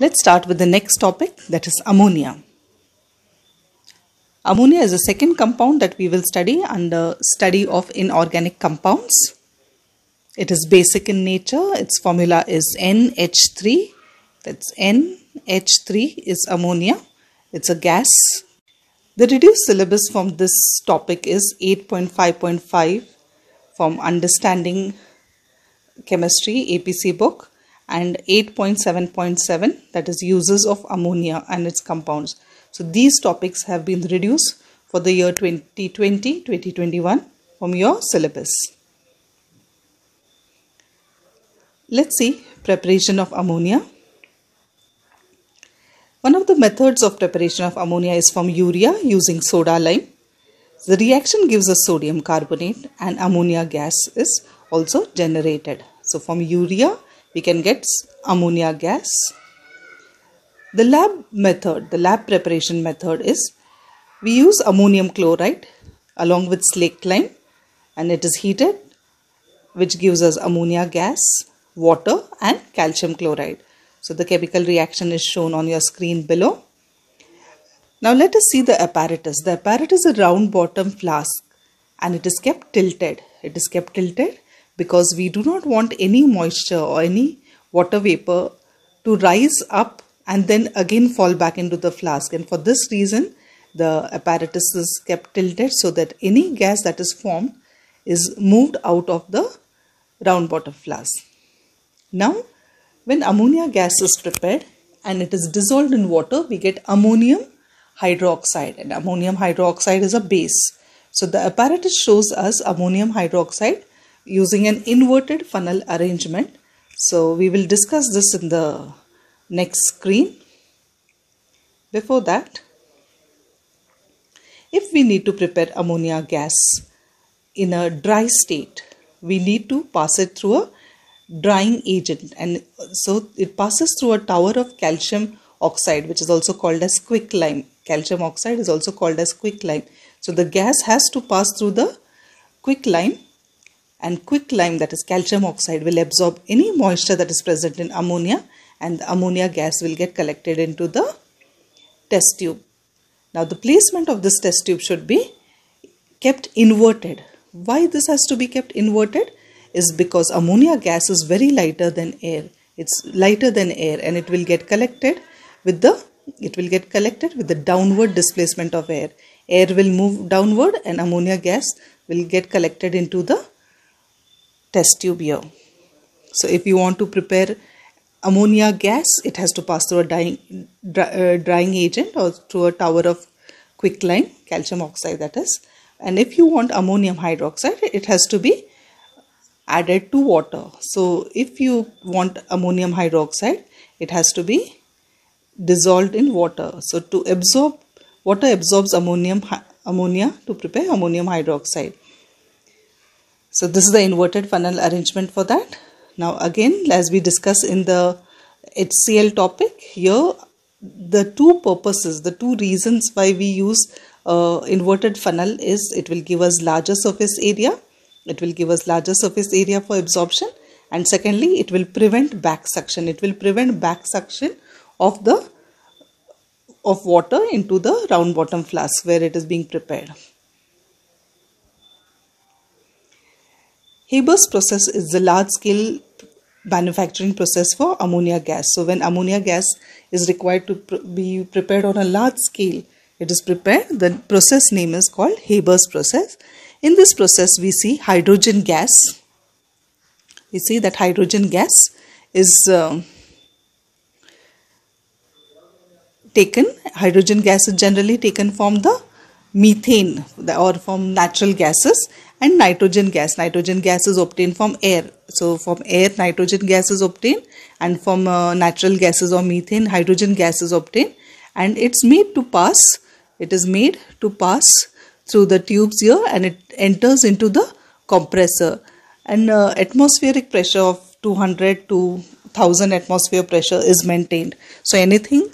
Let's start with the next topic that is ammonia. Ammonia is the second compound that we will study under study of inorganic compounds. It is basic in nature. Its formula is NH3. That's NH3 is ammonia. It's a gas. The reduced syllabus from this topic is 8.5.5 from Understanding Chemistry APC book and 8.7.7 that is uses of ammonia and its compounds. So these topics have been reduced for the year 2020-2021 from your syllabus. Let's see preparation of ammonia. One of the methods of preparation of ammonia is from urea using soda lime. The reaction gives us sodium carbonate and ammonia gas is also generated. So from urea we can get ammonia gas. The lab method, the lab preparation method is we use ammonium chloride along with slake lime and it is heated which gives us ammonia gas, water and calcium chloride. So the chemical reaction is shown on your screen below. Now let us see the apparatus. The apparatus is a round bottom flask and it is kept tilted. It is kept tilted because we do not want any moisture or any water vapor to rise up and then again fall back into the flask and for this reason the apparatus is kept tilted so that any gas that is formed is moved out of the round bottom flask. Now when ammonia gas is prepared and it is dissolved in water we get ammonium hydroxide and ammonium hydroxide is a base. So the apparatus shows us ammonium hydroxide using an inverted funnel arrangement. So we will discuss this in the next screen. Before that, if we need to prepare ammonia gas in a dry state, we need to pass it through a drying agent and so it passes through a tower of calcium oxide which is also called as quicklime. Calcium oxide is also called as quicklime. So the gas has to pass through the quicklime and quick lime, that is calcium oxide will absorb any moisture that is present in ammonia and the ammonia gas will get collected into the test tube. Now the placement of this test tube should be kept inverted. Why this has to be kept inverted is because ammonia gas is very lighter than air. It's lighter than air and it will get collected with the it will get collected with the downward displacement of air. Air will move downward and ammonia gas will get collected into the test tube here. So if you want to prepare ammonia gas, it has to pass through a drying, dry, uh, drying agent or through a tower of quicklime, calcium oxide that is. And if you want ammonium hydroxide, it has to be added to water. So if you want ammonium hydroxide, it has to be dissolved in water. So to absorb, water absorbs ammonium ammonia to prepare ammonium hydroxide. So this is the inverted funnel arrangement for that. Now again, as we discuss in the HCl topic, here the two purposes, the two reasons why we use uh, inverted funnel is it will give us larger surface area. It will give us larger surface area for absorption. And secondly, it will prevent back suction. It will prevent back suction of the of water into the round bottom flask where it is being prepared. Haber's process is the large scale manufacturing process for ammonia gas. So, when ammonia gas is required to pr be prepared on a large scale, it is prepared. The process name is called Haber's process. In this process, we see hydrogen gas. We see that hydrogen gas is uh, taken. Hydrogen gas is generally taken from the methane or from natural gases and nitrogen gas nitrogen gas is obtained from air so from air nitrogen gas is obtained and from uh, natural gases or methane hydrogen gas is obtained and it's made to pass it is made to pass through the tubes here and it enters into the compressor and uh, atmospheric pressure of 200 to 1000 atmosphere pressure is maintained so anything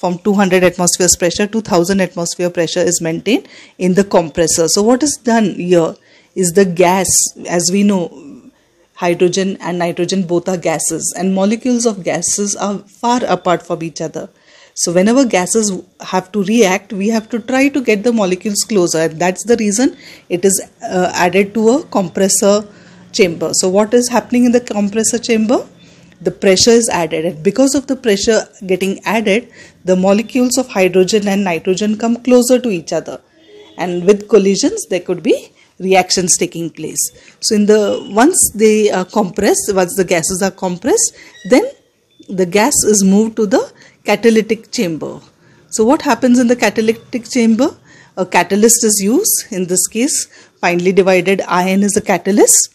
from 200 atmospheres pressure to 1000 atmosphere pressure is maintained in the compressor so what is done here is the gas. As we know, hydrogen and nitrogen both are gases, and molecules of gases are far apart from each other. So, whenever gases have to react, we have to try to get the molecules closer. That's the reason it is uh, added to a compressor chamber. So, what is happening in the compressor chamber? The pressure is added, and because of the pressure getting added, the molecules of hydrogen and nitrogen come closer to each other. And with collisions, there could be reactions taking place. So in the once they are compress, once the gases are compressed, then the gas is moved to the catalytic chamber. So what happens in the catalytic chamber? A catalyst is used. In this case, finely divided iron is a catalyst.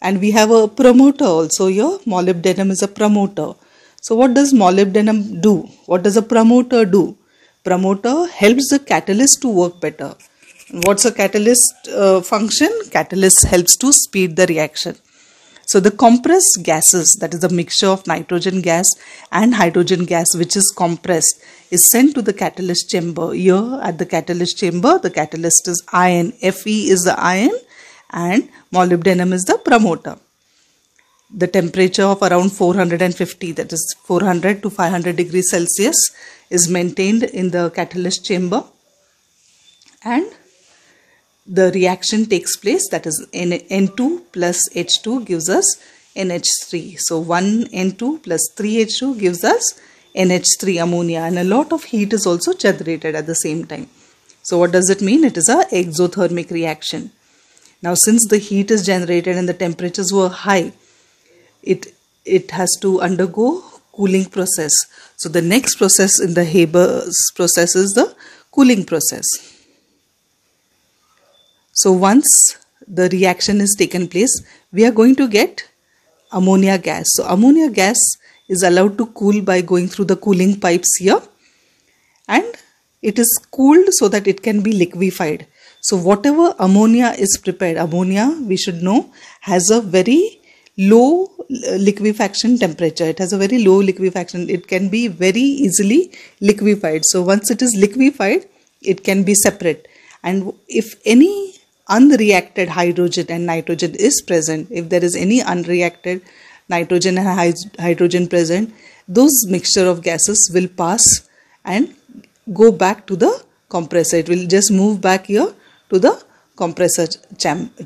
And we have a promoter also here. Molybdenum is a promoter. So what does molybdenum do? What does a promoter do? Promoter helps the catalyst to work better. What's a catalyst uh, function? Catalyst helps to speed the reaction. So the compressed gases, that is a mixture of nitrogen gas and hydrogen gas, which is compressed, is sent to the catalyst chamber. Here at the catalyst chamber, the catalyst is iron. Fe is the iron and molybdenum is the promoter. The temperature of around 450, that is 400 to 500 degrees Celsius, is maintained in the catalyst chamber. And the reaction takes place that is N2 plus H2 gives us NH3. So 1 N2 plus 3 H2 gives us NH3 ammonia and a lot of heat is also generated at the same time. So what does it mean? It is a exothermic reaction. Now since the heat is generated and the temperatures were high, it, it has to undergo cooling process. So the next process in the Haber's process is the cooling process. So once the reaction is taken place, we are going to get ammonia gas. So ammonia gas is allowed to cool by going through the cooling pipes here and it is cooled so that it can be liquefied. So whatever ammonia is prepared, ammonia we should know has a very low liquefaction temperature. It has a very low liquefaction. It can be very easily liquefied. So once it is liquefied, it can be separate. And if any unreacted hydrogen and nitrogen is present, if there is any unreacted nitrogen and hydrogen present, those mixture of gases will pass and go back to the compressor. It will just move back here to the compressor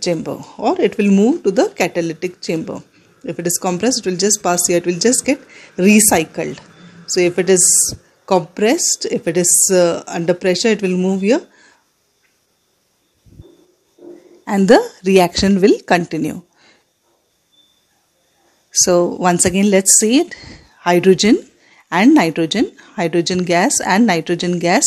chamber or it will move to the catalytic chamber. If it is compressed, it will just pass here. It will just get recycled. So if it is compressed, if it is uh, under pressure, it will move here and the reaction will continue. So, once again, let's see it hydrogen and nitrogen, hydrogen gas and nitrogen gas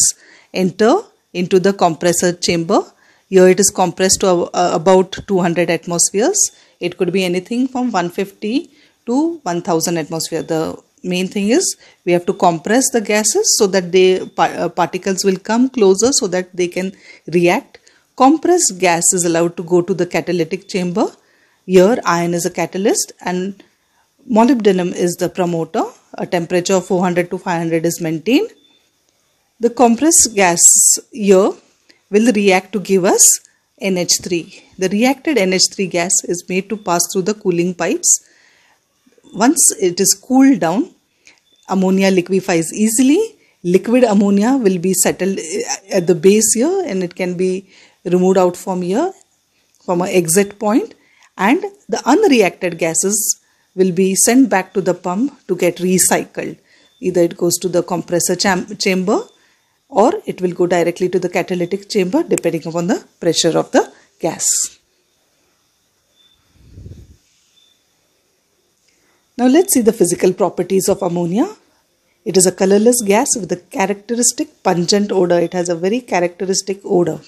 enter into the compressor chamber. Here it is compressed to uh, about 200 atmospheres. It could be anything from 150 to 1000 atmosphere. The main thing is we have to compress the gases so that the uh, particles will come closer so that they can react compressed gas is allowed to go to the catalytic chamber. Here iron is a catalyst and molybdenum is the promoter. A temperature of 400 to 500 is maintained. The compressed gas here will react to give us NH3. The reacted NH3 gas is made to pass through the cooling pipes. Once it is cooled down, ammonia liquefies easily. Liquid ammonia will be settled eh, at the base here and it can be removed out from here from an exit point and the unreacted gases will be sent back to the pump to get recycled either it goes to the compressor cham- chamber or it will go directly to the catalytic chamber depending upon the pressure of the gas now let's see the physical properties of ammonia it is a colorless gas with a characteristic pungent odor it has a very characteristic odor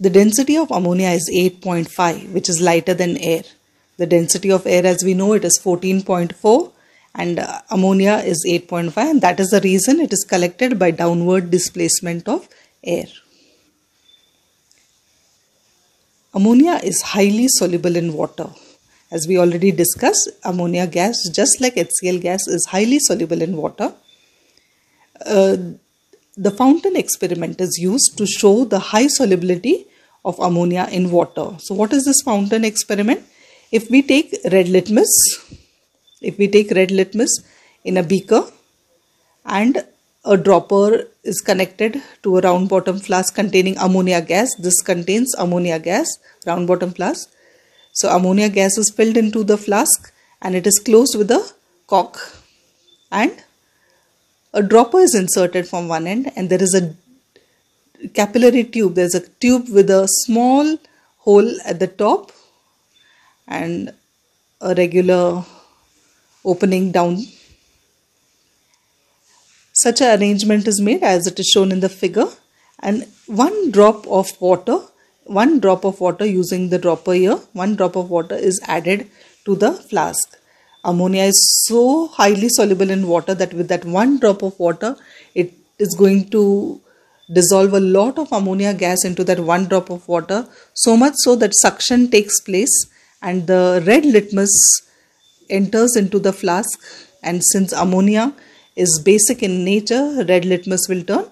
the density of ammonia is 8.5, which is lighter than air. The density of air, as we know, it is 14.4 and uh, ammonia is 8.5 and that is the reason it is collected by downward displacement of air. Ammonia is highly soluble in water. As we already discussed, ammonia gas, just like HCl gas, is highly soluble in water. Uh, the fountain experiment is used to show the high solubility of ammonia in water. So what is this fountain experiment? If we take red litmus, if we take red litmus in a beaker and a dropper is connected to a round bottom flask containing ammonia gas. This contains ammonia gas, round bottom flask. So ammonia gas is filled into the flask and it is closed with a cork and a dropper is inserted from one end and there is a capillary tube. There is a tube with a small hole at the top and a regular opening down. Such an arrangement is made as it is shown in the figure and one drop of water, one drop of water using the dropper here, one drop of water is added to the flask ammonia is so highly soluble in water that with that one drop of water it is going to dissolve a lot of ammonia gas into that one drop of water so much so that suction takes place and the red litmus enters into the flask and since ammonia is basic in nature red litmus will turn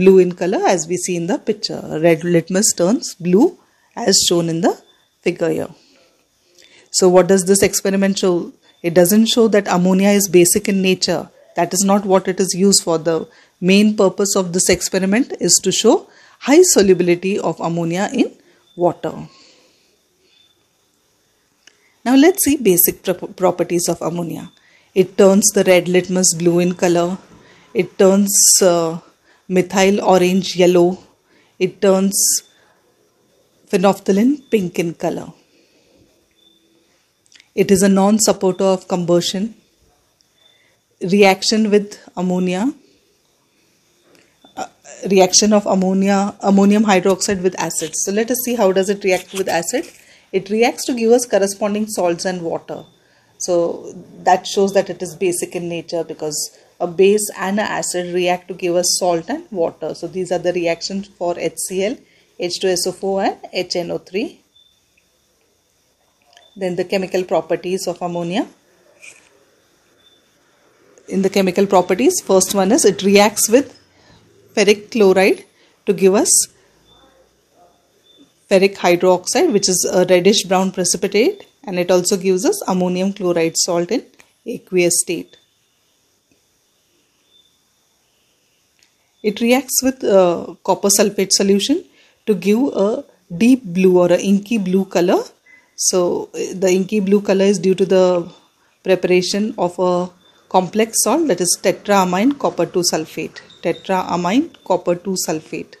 blue in color as we see in the picture red litmus turns blue as shown in the figure here so what does this experiment show it doesn't show that ammonia is basic in nature. That is not what it is used for. The main purpose of this experiment is to show high solubility of ammonia in water. Now let's see basic properties of ammonia. It turns the red litmus blue in color. It turns uh, methyl orange yellow. It turns phenolphthalein pink in color. It is a non supporter of combustion. Reaction with ammonia. Uh, reaction of ammonia ammonium hydroxide with acid so let us see how does it react with acid it reacts to give us corresponding salts and water so that shows that it is basic in nature because a base and an acid react to give us salt and water so these are the reactions for HCl H2SO4 and HNO3 then the chemical properties of ammonia in the chemical properties first one is it reacts with ferric chloride to give us ferric hydroxide which is a reddish brown precipitate and it also gives us ammonium chloride salt in aqueous state it reacts with uh, copper sulfate solution to give a deep blue or a inky blue color so eh, the inky blue color is due to the preparation of a complex salt that is tetraamine copper 2 sulfate. Tetraamine copper 2 sulfate.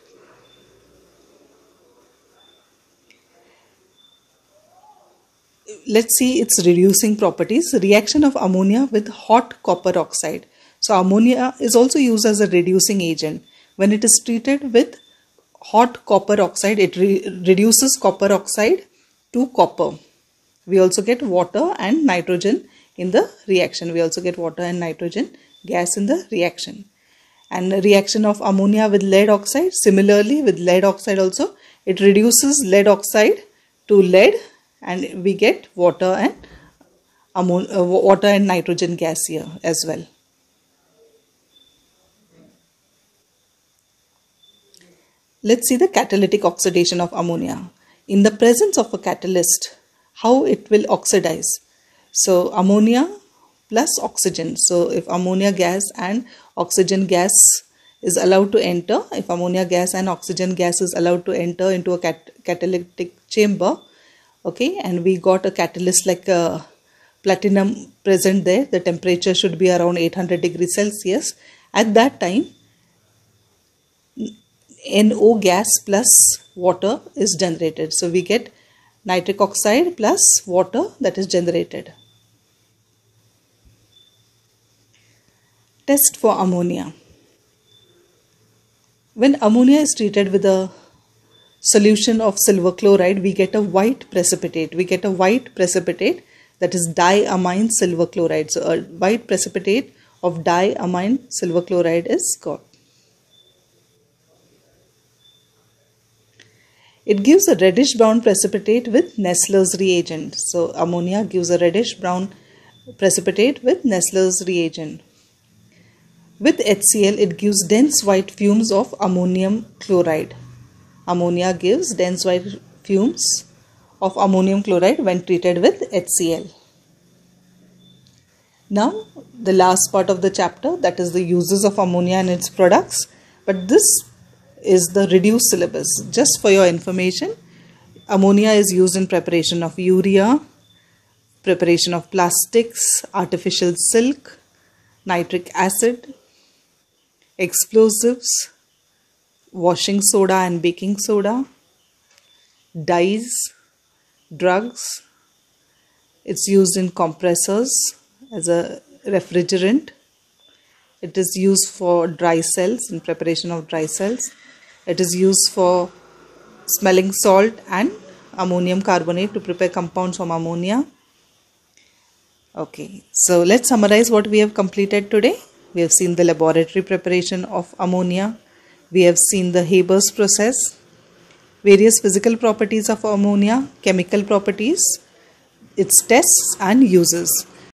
Let's see its reducing properties. Reaction of ammonia with hot copper oxide. So ammonia is also used as a reducing agent. When it is treated with hot copper oxide, it re reduces copper oxide to copper. We also get water and nitrogen in the reaction. We also get water and nitrogen gas in the reaction. And the reaction of ammonia with lead oxide, similarly with lead oxide also, it reduces lead oxide to lead and we get water and uh, water and nitrogen gas here as well. Let's see the catalytic oxidation of ammonia in the presence of a catalyst, how it will oxidize. So, ammonia plus oxygen. So, if ammonia gas and oxygen gas is allowed to enter, if ammonia gas and oxygen gas is allowed to enter into a cat catalytic chamber, okay, and we got a catalyst like a platinum present there, the temperature should be around 800 degrees Celsius. At that time, NO gas plus water is generated. So we get nitric oxide plus water that is generated. Test for ammonia. When ammonia is treated with a solution of silver chloride, we get a white precipitate. We get a white precipitate that is diamine silver chloride. So a white precipitate of diamine silver chloride is got It gives a reddish brown precipitate with Nessler's reagent. So, ammonia gives a reddish brown precipitate with Nessler's reagent. With HCl, it gives dense white fumes of ammonium chloride. Ammonia gives dense white fumes of ammonium chloride when treated with HCl. Now, the last part of the chapter that is the uses of ammonia and its products. But this is the reduced syllabus. Just for your information, ammonia is used in preparation of urea, preparation of plastics, artificial silk, nitric acid, explosives, washing soda and baking soda, dyes, drugs. It's used in compressors as a refrigerant. It is used for dry cells in preparation of dry cells. It is used for smelling salt and ammonium carbonate to prepare compounds from ammonia. Okay, so let's summarize what we have completed today. We have seen the laboratory preparation of ammonia. We have seen the Haber's process, various physical properties of ammonia, chemical properties, its tests and uses.